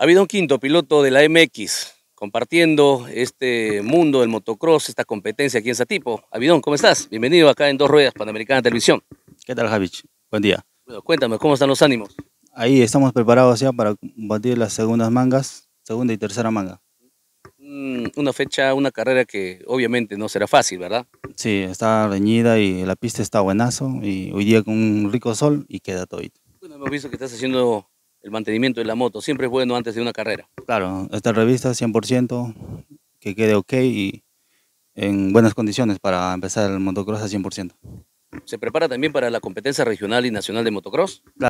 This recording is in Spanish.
Abidón quinto piloto de la MX compartiendo este mundo del motocross, esta competencia aquí en Satipo. Abidón, ¿cómo estás? Bienvenido acá en Dos Ruedas Panamericana Televisión. ¿Qué tal, Javich? Buen día. Bueno, cuéntame, ¿cómo están los ánimos? Ahí estamos preparados ya para combatir las segundas mangas, segunda y tercera manga. Mm, una fecha, una carrera que obviamente no será fácil, ¿verdad? Sí, está reñida y la pista está buenazo y hoy día con un rico sol y queda todo. Bueno, hemos visto que estás haciendo el mantenimiento de la moto. Siempre es bueno antes de una carrera. Claro, esta revista 100%, que quede ok y en buenas condiciones para empezar el motocross a 100%. ¿Se prepara también para la competencia regional y nacional de motocross? Claro.